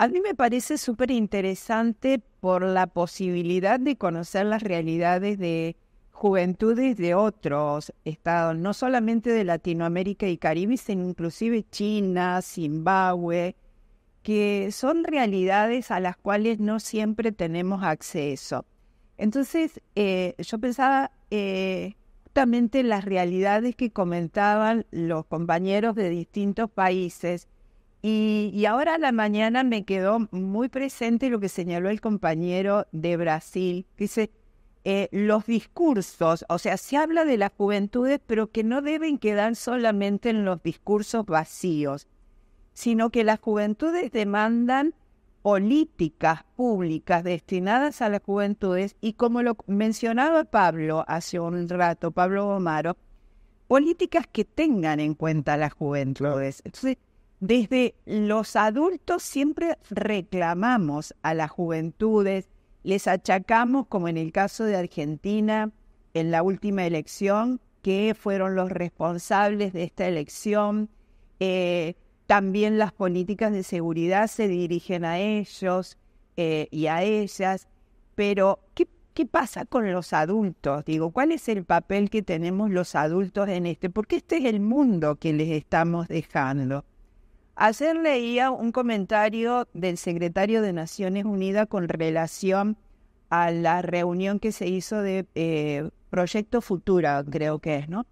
A mí me parece súper interesante por la posibilidad de conocer las realidades de juventudes de otros estados, no solamente de Latinoamérica y Caribe, sino inclusive China, Zimbabue, que son realidades a las cuales no siempre tenemos acceso. Entonces, eh, yo pensaba eh, justamente en las realidades que comentaban los compañeros de distintos países y, ahora a la mañana me quedó muy presente lo que señaló el compañero de Brasil. Dice, eh, los discursos, o sea, se habla de las juventudes, pero que no deben quedar solamente en los discursos vacíos, sino que las juventudes demandan políticas públicas destinadas a las juventudes y como lo mencionaba Pablo hace un rato, Pablo Omaro, políticas que tengan en cuenta las juventudes. Entonces, desde los adultos siempre reclamamos a las juventudes, les achacamos, como en el caso de Argentina, en la última elección, que fueron los responsables de esta elección. Eh, también las políticas de seguridad se dirigen a ellos eh, y a ellas. Pero, ¿qué, ¿qué pasa con los adultos? Digo, ¿cuál es el papel que tenemos los adultos en este? Porque este es el mundo que les estamos dejando. Ayer leía un comentario del secretario de Naciones Unidas con relación a la reunión que se hizo de eh, Proyecto Futura, creo que es, ¿no?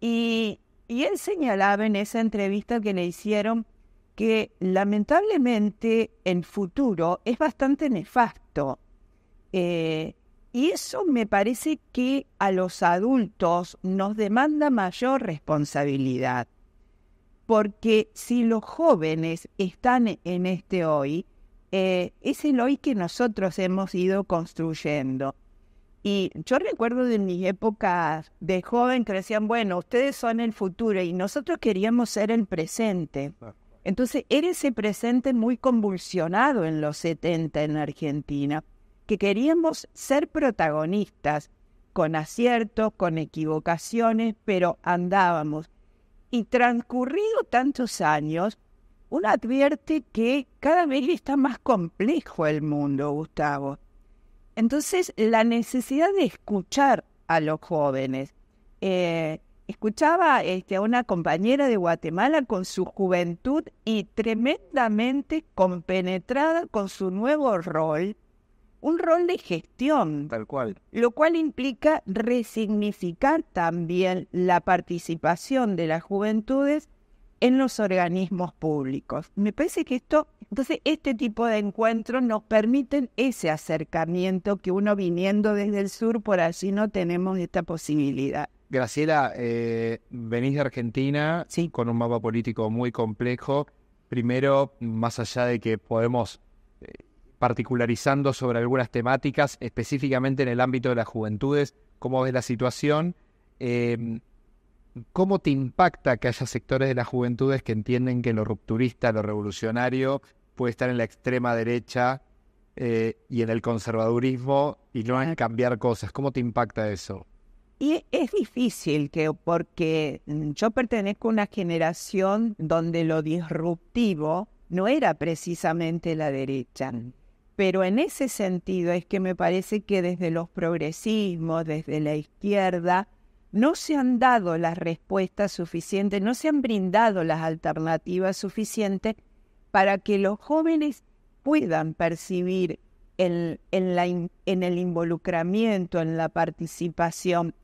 Y, él señalaba en esa entrevista que le hicieron que lamentablemente el futuro es bastante nefasto. Eh, y eso me parece que a los adultos nos demanda mayor responsabilidad porque si los jóvenes están e-, en este hoy, eh, es el hoy que nosotros hemos ido construyendo. Y yo recuerdo de mis épocas de joven que decían, bueno, ustedes son el futuro y nosotros queríamos ser el presente. Entonces era ese presente muy convulsionado en los 70 en Argentina, que queríamos ser protagonistas, con aciertos, con equivocaciones, pero andábamos. Y transcurrido tantos años, uno advierte que cada vez está más complejo el mundo, Gustavo. Entonces, la necesidad de escuchar a los jóvenes. Eh, escuchaba este, a una compañera de Guatemala con su juventud y tremendamente compenetrada con su nuevo rol un rol de gestión. Tal cual. Lo cual implica resignificar también la participación de las juventudes en los organismos públicos. Me parece que esto, entonces este tipo de encuentros nos permiten ese acercamiento que uno viniendo desde el sur por allí no tenemos esta posibilidad. Graciela, eh, venís de Argentina con un mapa político muy complejo. Primero, más allá de que podemos particularizando sobre algunas temáticas, específicamente en el ámbito de las juventudes, cómo ves la situación, em, cómo te impacta que haya sectores de las juventudes que entienden que lo rupturista, lo revolucionario, puede estar en la extrema derecha eh, y en el conservadurismo y no a cambiar cosas. ¿Cómo te impacta eso? Y es difícil que, porque mm, yo pertenezco a una generación donde lo disruptivo no era precisamente la derecha. Mm. Pero en ese sentido es que me parece que desde los progresismos, desde la izquierda, no se han dado las respuestas suficientes, no se han brindado las alternativas suficientes para que los jóvenes puedan percibir en, el involucramiento, en la participación.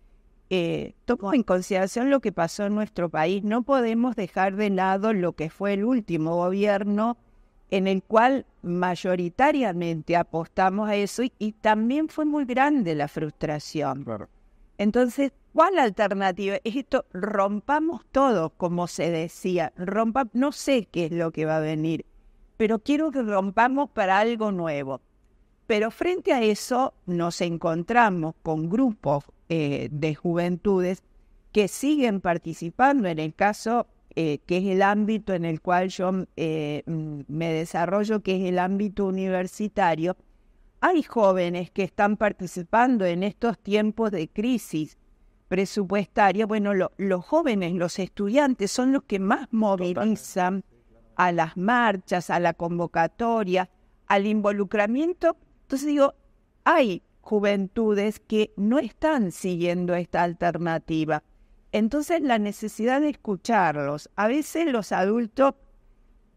Eh, tomo en consideración lo que pasó en nuestro país. No podemos dejar de lado lo que fue el último gobierno en el cual mayoritariamente apostamos a eso y, también fue muy grande la frustración. Entonces, ¿cuál alternativa? Es esto, rompamos todo, como se decía, rompa, no sé qué es lo que va a venir, pero quiero que rompamos para algo nuevo. Pero frente a eso nos encontramos con grupos eh, de juventudes que siguen participando, en el caso eh, que es el ámbito en el cual yo eh, me desarrollo, que es el ámbito universitario, hay jóvenes que están participando en estos tiempos de crisis presupuestaria. Bueno, los jóvenes, los estudiantes son los que más movilizan a las marchas, a la convocatoria, al involucramiento. Entonces digo, hay juventudes que no están siguiendo esta alternativa. Entonces la necesidad de escucharlos. A veces los adultos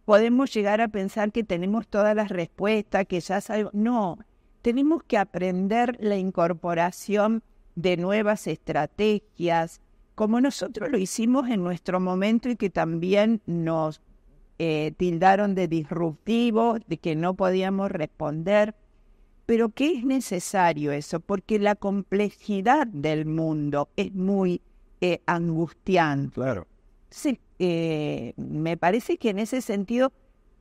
podemos llegar a pensar que tenemos todas las respuestas, que ya sabemos. No, tenemos que aprender la incorporación de nuevas estrategias, como nosotros lo hicimos en nuestro momento y que también nos eh, tildaron de disruptivo, de que no podíamos responder. Pero ¿qué es necesario eso? Porque la complejidad del mundo es muy angustiante. Claro. Sí, eh, me parece que en ese sentido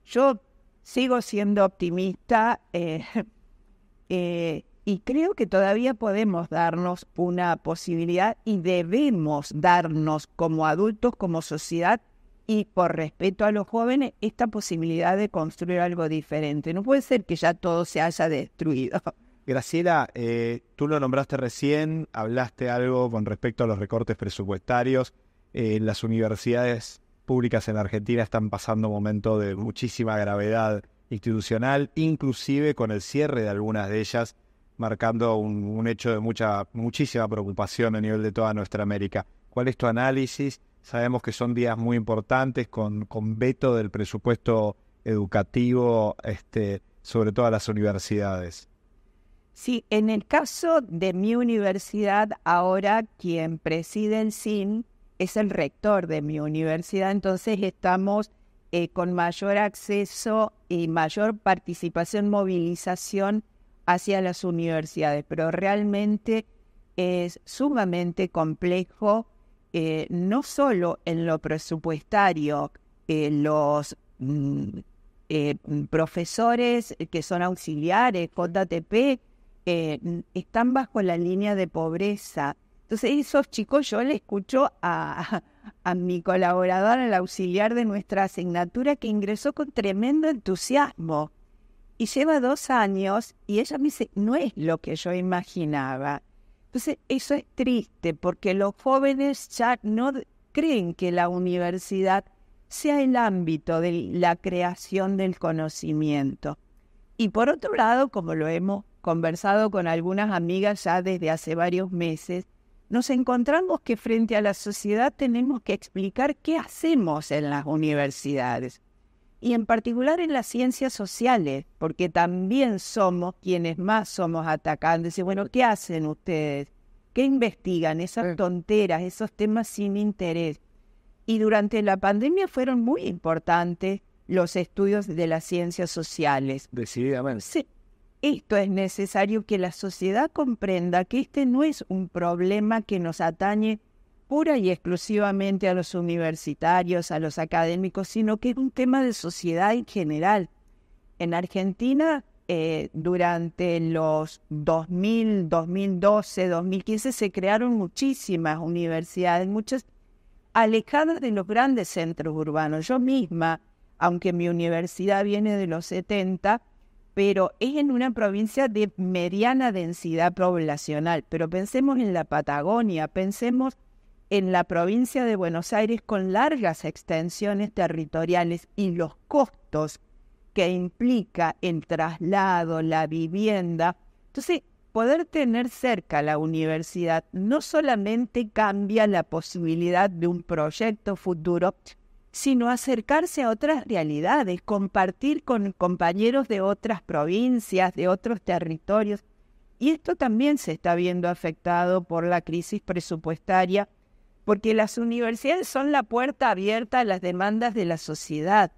yo sigo siendo optimista eh, eh, y creo que todavía podemos darnos una posibilidad y debemos darnos como adultos, como sociedad y por respeto a los jóvenes esta posibilidad de construir algo diferente. No puede ser que ya todo se haya destruido. Graciela, eh, tú lo nombraste recién, hablaste algo con respecto a los recortes presupuestarios. Eh, las universidades públicas en Argentina están pasando un momento de muchísima gravedad institucional, inclusive con el cierre de algunas de ellas, marcando un, hecho de mucha, muchísima preocupación a nivel de toda nuestra América. ¿Cuál es tu análisis? Sabemos que son días muy importantes con, con veto del presupuesto educativo, este, sobre todo a las universidades. Sí, en el caso de mi universidad, ahora quien preside el SIN es el rector de mi universidad, entonces estamos eh, con mayor acceso y mayor participación, movilización hacia las universidades, pero realmente es sumamente complejo, eh, no solo en lo presupuestario, eh, los mm, profesores que son auxiliares, JTP, están bajo la línea de pobreza. Entonces, esos chicos yo le escucho a, a mi colaboradora, al auxiliar de nuestra asignatura, que ingresó con tremendo entusiasmo. Y lleva dos años y ella me dice, no es lo que yo imaginaba. Entonces, eso es triste porque los jóvenes ya no creen que la universidad sea el ámbito de la creación del conocimiento. Y por otro lado, como lo hemos conversado con algunas amigas ya desde hace varios meses, nos encontramos que frente a la sociedad tenemos que explicar qué hacemos en las universidades y en particular en las ciencias sociales, porque también somos quienes más somos atacantes. Y bueno, ¿qué hacen ustedes? ¿Qué investigan? Esas tonteras, esos temas sin interés. Y durante la pandemia fueron muy importantes los estudios de las ciencias sociales. Decididamente. Sí. Esto es necesario que la sociedad comprenda que este no es un problema que nos atañe pura y exclusivamente a los universitarios, a los académicos, sino que es un tema de sociedad en general. En Argentina, eh, durante los 2000, 2012, 2015, se crearon muchísimas universidades, muchas alejadas de los grandes centros urbanos. Yo misma aunque mi universidad viene de los 70, pero es en una provincia de mediana densidad poblacional. Pero pensemos en la Patagonia, pensemos en la provincia de Buenos Aires con largas extensiones territoriales y los costos que implica el traslado, la vivienda. Entonces, poder tener cerca la universidad no solamente cambia la posibilidad de un proyecto futuro, sino acercarse a otras realidades, compartir con compañeros de otras provincias, de otros territorios. Y esto también se está viendo afectado por la crisis presupuestaria, porque las universidades son la puerta abierta a las demandas de la sociedad.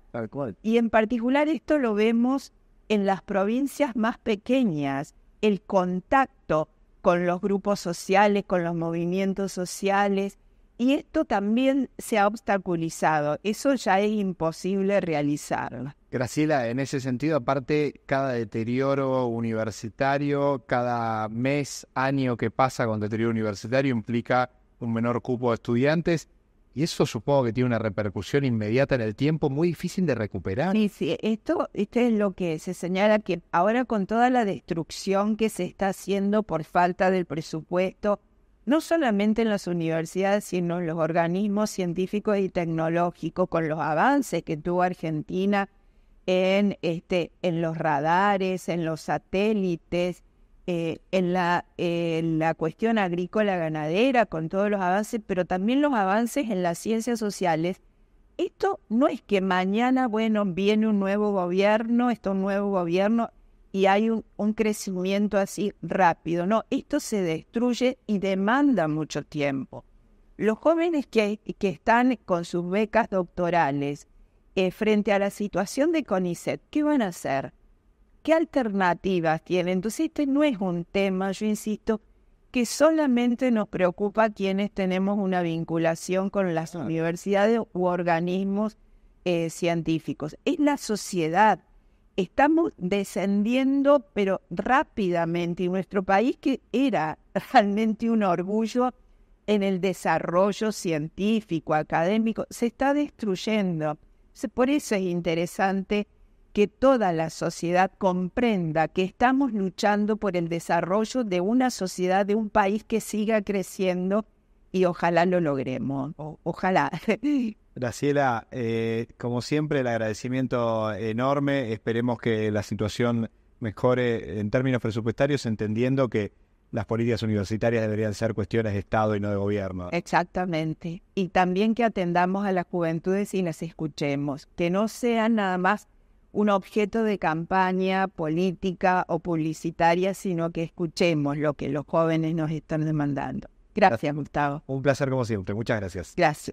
Y en particular esto lo vemos en las provincias más pequeñas, el contacto con los grupos sociales, con los movimientos sociales, y esto también se ha obstaculizado. Eso ya es imposible realizarlo. Graciela, en ese sentido, aparte, cada deterioro universitario, cada mes, año que pasa con deterioro universitario implica un menor cupo de estudiantes y eso supongo que tiene una repercusión inmediata en el tiempo muy difícil de recuperar. Sí, sí, esto, esto es lo que se señala que ahora con toda la destrucción que se está haciendo por falta del presupuesto, no solamente en las universidades, sino en los organismos científicos y tecnológicos, con los avances que tuvo Argentina en, este, en los radares, en los satélites, eh, en, la, la cuestión agrícola-ganadera, con todos los avances, pero también los avances en las ciencias sociales. Esto no es que mañana, bueno, viene un nuevo gobierno, esto un nuevo gobierno, y hay un, crecimiento así rápido. No, esto se destruye y demanda mucho tiempo. Los jóvenes que, que están con sus becas doctorales eh, frente a la situación de CONICET, ¿qué van a hacer? ¿Qué alternativas tienen? Entonces, este no es un tema, yo insisto, que solamente nos preocupa quienes tenemos una vinculación con las universidades u organismos eh, científicos. Es la sociedad estamos descendiendo, pero rápidamente, y nuestro país que era realmente un orgullo en el desarrollo científico, académico, se está destruyendo. Por eso es interesante que toda la sociedad comprenda que estamos luchando por el desarrollo de una sociedad, de un país que siga creciendo y ojalá lo logremos. ojalá. Graciela, eh, como siempre, el agradecimiento enorme. Esperemos que la situación mejore en términos presupuestarios, entendiendo que las políticas universitarias deberían ser cuestiones de Estado y no de gobierno. Exactamente. Y también que atendamos a las juventudes y las escuchemos, que no sean nada más un objeto de campaña política o publicitaria, sino que escuchemos lo que los jóvenes nos están demandando. Gracias, Gustavo. Un placer como siempre. Muchas gracias. Gracias.